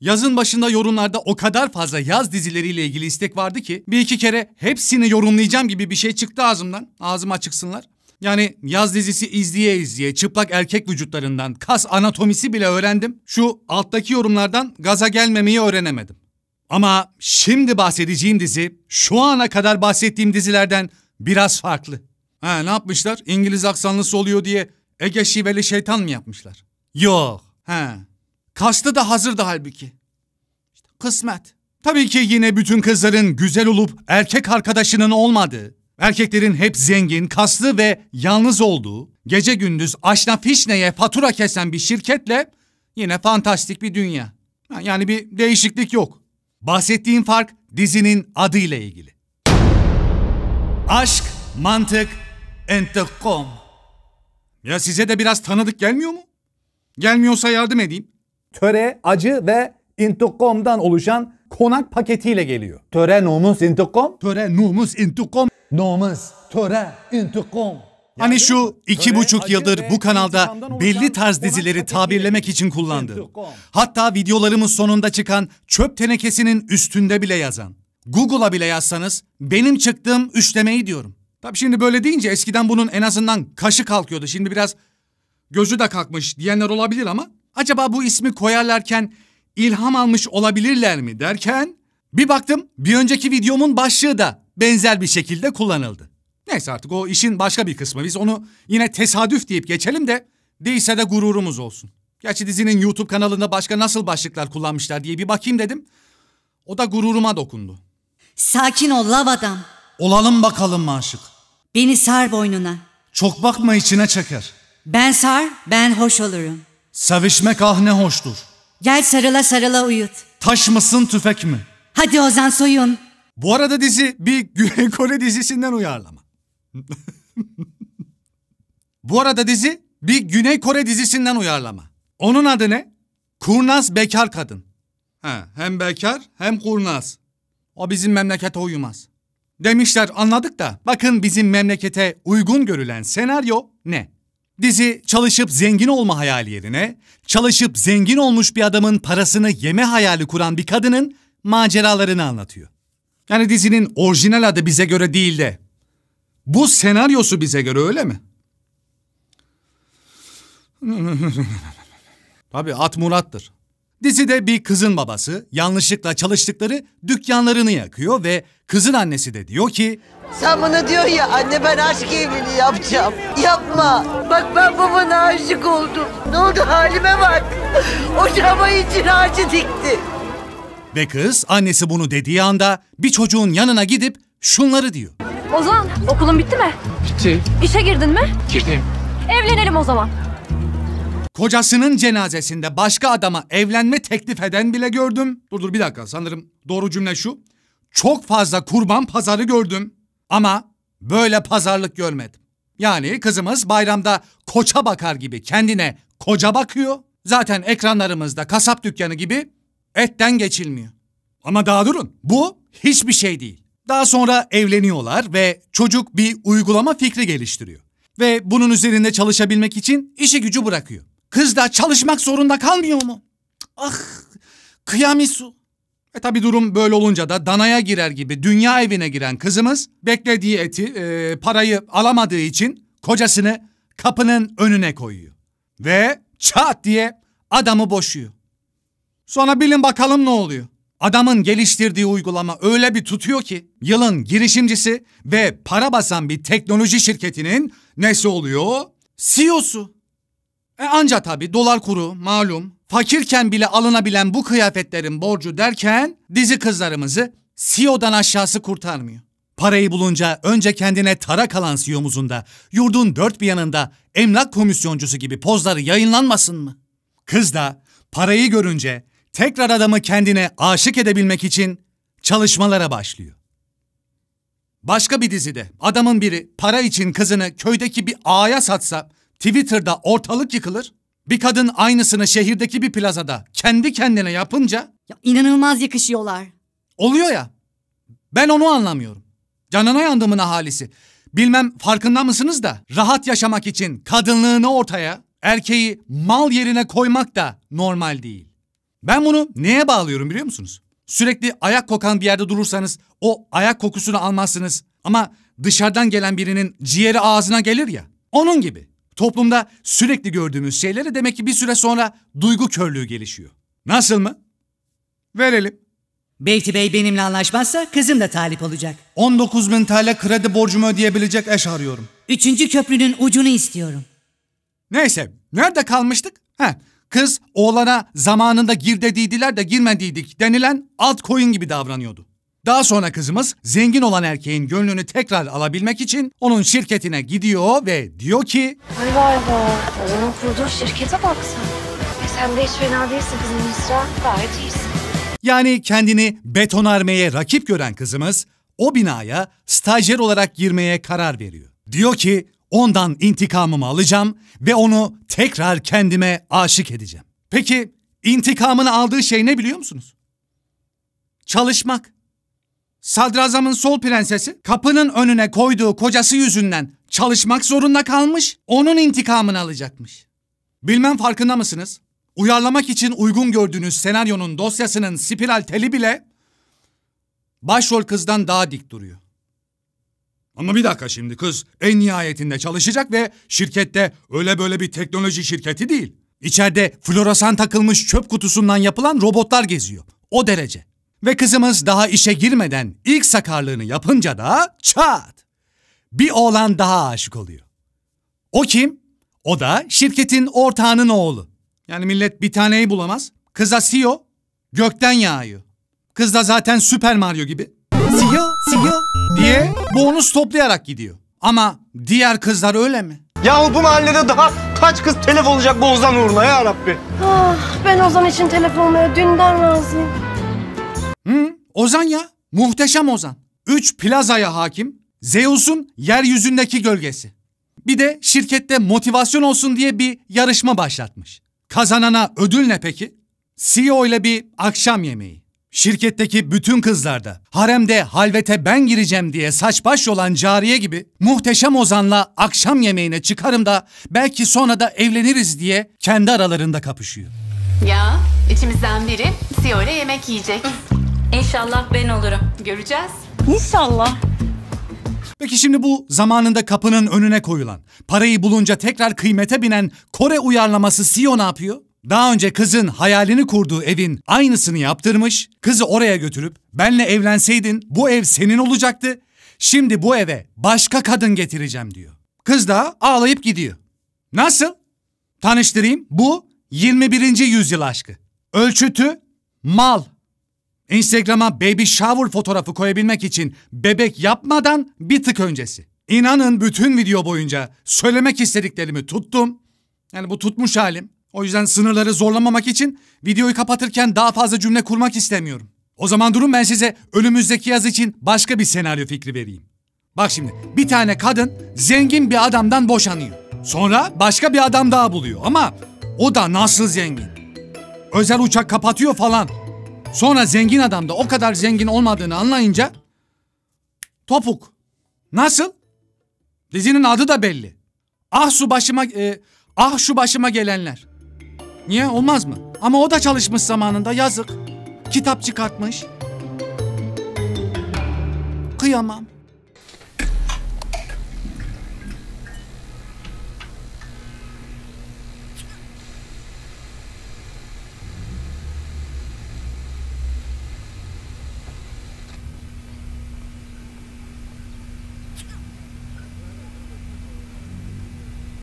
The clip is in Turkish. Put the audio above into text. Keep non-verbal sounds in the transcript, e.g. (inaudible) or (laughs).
Yazın başında yorumlarda o kadar fazla yaz dizileriyle ilgili istek vardı ki bir iki kere hepsini yorumlayacağım gibi bir şey çıktı ağzımdan. Ağzım açıksınlar. Yani yaz dizisi izleye izleye çıplak erkek vücutlarından kas anatomisi bile öğrendim. Şu alttaki yorumlardan gaza gelmemeyi öğrenemedim. Ama şimdi bahsedeceğim dizi şu ana kadar bahsettiğim dizilerden biraz farklı. Ha ne yapmışlar? İngiliz aksanlısı oluyor diye Ege şiveli şeytan mı yapmışlar? Yok. Ha Kastı da hazırdı halbuki. kısmet. Tabii ki yine bütün kızların güzel olup erkek arkadaşının olmadığı, erkeklerin hep zengin, kaslı ve yalnız olduğu, gece gündüz aşna fişneye fatura kesen bir şirketle yine fantastik bir dünya. Yani bir değişiklik yok. Bahsettiğim fark dizinin adıyla ilgili. Aşk, mantık, entekom. Ya size de biraz tanıdık gelmiyor mu? Gelmiyorsa yardım edeyim töre, acı ve intikomdan oluşan konak paketiyle geliyor. Töre nomus intikom. Töre nomus intikom. Nomus töre intikom. Hani şu iki buçuk yıldır bu kanalda belli tarz dizileri tabirlemek için kullandığım, Hatta videolarımız sonunda çıkan çöp tenekesinin üstünde bile yazan. Google'a bile yazsanız benim çıktığım üçlemeyi diyorum. Tabi şimdi böyle deyince eskiden bunun en azından kaşı kalkıyordu. Şimdi biraz gözü de kalkmış diyenler olabilir ama acaba bu ismi koyarlarken ilham almış olabilirler mi derken bir baktım bir önceki videomun başlığı da benzer bir şekilde kullanıldı. Neyse artık o işin başka bir kısmı. Biz onu yine tesadüf deyip geçelim de değilse de gururumuz olsun. Gerçi dizinin YouTube kanalında başka nasıl başlıklar kullanmışlar diye bir bakayım dedim. O da gururuma dokundu. Sakin ol lav adam. Olalım bakalım aşık. Beni sar boynuna. Çok bakma içine çeker. Ben sar, ben hoş olurum. Sevişmek ah ne hoştur. Gel sarıla sarıla uyut. Taş mısın tüfek mi? Hadi Ozan soyun. Bu arada dizi bir (laughs) Güney Kore dizisinden uyarlama. (laughs) Bu arada dizi bir Güney Kore dizisinden uyarlama. Onun adı ne? Kurnaz Bekar Kadın. He, hem bekar hem kurnaz. O bizim memlekete uymaz. Demişler anladık da bakın bizim memlekete uygun görülen senaryo ne? Dizi çalışıp zengin olma hayali yerine çalışıp zengin olmuş bir adamın parasını yeme hayali kuran bir kadının maceralarını anlatıyor. Yani dizinin orijinal adı bize göre değil de bu senaryosu bize göre öyle mi? (laughs) Tabii at Murat'tır. Dizide bir kızın babası yanlışlıkla çalıştıkları dükkanlarını yakıyor ve kızın annesi de diyor ki... Sen bana diyor ya anne ben aşk evliliği yapacağım. Yapma. Bak ben babana aşık oldum. Ne oldu halime bak. o Ocağıma için ağacı dikti. Ve kız annesi bunu dediği anda bir çocuğun yanına gidip şunları diyor. Ozan okulun bitti mi? Bitti. İşe girdin mi? Girdim. Evlenelim o zaman. Kocasının cenazesinde başka adama evlenme teklif eden bile gördüm. Dur dur bir dakika sanırım doğru cümle şu. Çok fazla kurban pazarı gördüm. Ama böyle pazarlık görmedim. Yani kızımız bayramda koça bakar gibi kendine koca bakıyor. Zaten ekranlarımızda kasap dükkanı gibi etten geçilmiyor. Ama daha durun. Bu hiçbir şey değil. Daha sonra evleniyorlar ve çocuk bir uygulama fikri geliştiriyor. Ve bunun üzerinde çalışabilmek için işi gücü bırakıyor. Kız da çalışmak zorunda kalmıyor mu? Ah kıyamisu. E tabi durum böyle olunca da danaya girer gibi dünya evine giren kızımız beklediği eti e, parayı alamadığı için kocasını kapının önüne koyuyor. Ve çat diye adamı boşuyor. Sonra bilin bakalım ne oluyor. Adamın geliştirdiği uygulama öyle bir tutuyor ki yılın girişimcisi ve para basan bir teknoloji şirketinin nesi oluyor? CEO'su. E anca tabi dolar kuru malum. Fakirken bile alınabilen bu kıyafetlerin borcu derken dizi kızlarımızı CEO'dan aşağısı kurtarmıyor. Parayı bulunca önce kendine tara kalan CEO'muzunda, yurdun dört bir yanında emlak komisyoncusu gibi pozları yayınlanmasın mı? Kız da parayı görünce tekrar adamı kendine aşık edebilmek için çalışmalara başlıyor. Başka bir dizide adamın biri para için kızını köydeki bir ağaya satsa Twitter'da ortalık yıkılır. Bir kadın aynısını şehirdeki bir plazada kendi kendine yapınca... Ya inanılmaz yakışıyorlar. Oluyor ya. Ben onu anlamıyorum. Canına yandımın ahalisi. Bilmem farkında mısınız da rahat yaşamak için kadınlığını ortaya, erkeği mal yerine koymak da normal değil. Ben bunu neye bağlıyorum biliyor musunuz? Sürekli ayak kokan bir yerde durursanız o ayak kokusunu almazsınız ama dışarıdan gelen birinin ciğeri ağzına gelir ya. Onun gibi toplumda sürekli gördüğümüz şeylere demek ki bir süre sonra duygu körlüğü gelişiyor. Nasıl mı? Verelim. Beyti Bey benimle anlaşmazsa kızım da talip olacak. 19 bin TL kredi borcumu ödeyebilecek eş arıyorum. Üçüncü köprünün ucunu istiyorum. Neyse nerede kalmıştık? Heh, kız oğlana zamanında gir dediydiler de girmediydik denilen altcoin gibi davranıyordu. Daha sonra kızımız zengin olan erkeğin gönlünü tekrar alabilmek için onun şirketine gidiyor ve diyor ki... Vay vay vay. Ozan'ın kurduğu şirkete bak sen. E sen de hiç fena değilsin kızım Nisra. Gayet iyisin. Yani kendini betonarmeye rakip gören kızımız o binaya stajyer olarak girmeye karar veriyor. Diyor ki ondan intikamımı alacağım ve onu tekrar kendime aşık edeceğim. Peki intikamını aldığı şey ne biliyor musunuz? Çalışmak. Sadrazamın sol prensesi kapının önüne koyduğu kocası yüzünden çalışmak zorunda kalmış, onun intikamını alacakmış. Bilmem farkında mısınız? Uyarlamak için uygun gördüğünüz senaryonun dosyasının spiral teli bile başrol kızdan daha dik duruyor. Ama bir dakika şimdi kız en nihayetinde çalışacak ve şirkette öyle böyle bir teknoloji şirketi değil. İçeride floresan takılmış çöp kutusundan yapılan robotlar geziyor. O derece. Ve kızımız daha işe girmeden ilk sakarlığını yapınca da çat! Bir oğlan daha aşık oluyor. O kim? O da şirketin ortağının oğlu. Yani millet bir taneyi bulamaz. Kıza CEO gökten yağıyor. Kız da zaten Süper Mario gibi. CEO, CEO diye bonus toplayarak gidiyor. Ama diğer kızlar öyle mi? Yahu bu mahallede daha kaç kız telef olacak bu Ozan uğruna ya Rabbi. Ah, ben Ozan için telef olmaya dünden razıyım. Hı? Ozan ya. Muhteşem Ozan. Üç plazaya hakim. Zeus'un yeryüzündeki gölgesi. Bir de şirkette motivasyon olsun diye bir yarışma başlatmış. Kazanana ödül ne peki? CEO ile bir akşam yemeği. Şirketteki bütün kızlar da, haremde halvete ben gireceğim diye saç baş olan cariye gibi muhteşem Ozan'la akşam yemeğine çıkarım da belki sonra da evleniriz diye kendi aralarında kapışıyor. Ya içimizden biri CEO ile yemek yiyecek. İnşallah ben olurum. Göreceğiz. İnşallah. Peki şimdi bu zamanında kapının önüne koyulan, parayı bulunca tekrar kıymete binen Kore uyarlaması CEO ne yapıyor? Daha önce kızın hayalini kurduğu evin aynısını yaptırmış, kızı oraya götürüp benle evlenseydin bu ev senin olacaktı, şimdi bu eve başka kadın getireceğim diyor. Kız da ağlayıp gidiyor. Nasıl? Tanıştırayım bu 21. yüzyıl aşkı. Ölçütü mal. Instagram'a baby shower fotoğrafı koyabilmek için bebek yapmadan bir tık öncesi. İnanın bütün video boyunca söylemek istediklerimi tuttum. Yani bu tutmuş halim. O yüzden sınırları zorlamamak için videoyu kapatırken daha fazla cümle kurmak istemiyorum. O zaman durun ben size önümüzdeki yaz için başka bir senaryo fikri vereyim. Bak şimdi bir tane kadın zengin bir adamdan boşanıyor. Sonra başka bir adam daha buluyor ama o da nasıl zengin. Özel uçak kapatıyor falan. Sonra zengin adam da o kadar zengin olmadığını anlayınca topuk. Nasıl? Dizinin adı da belli. Ah şu başıma e, ah şu başıma gelenler. Niye olmaz mı? Ama o da çalışmış zamanında yazık. Kitap çıkartmış. Kıyamam.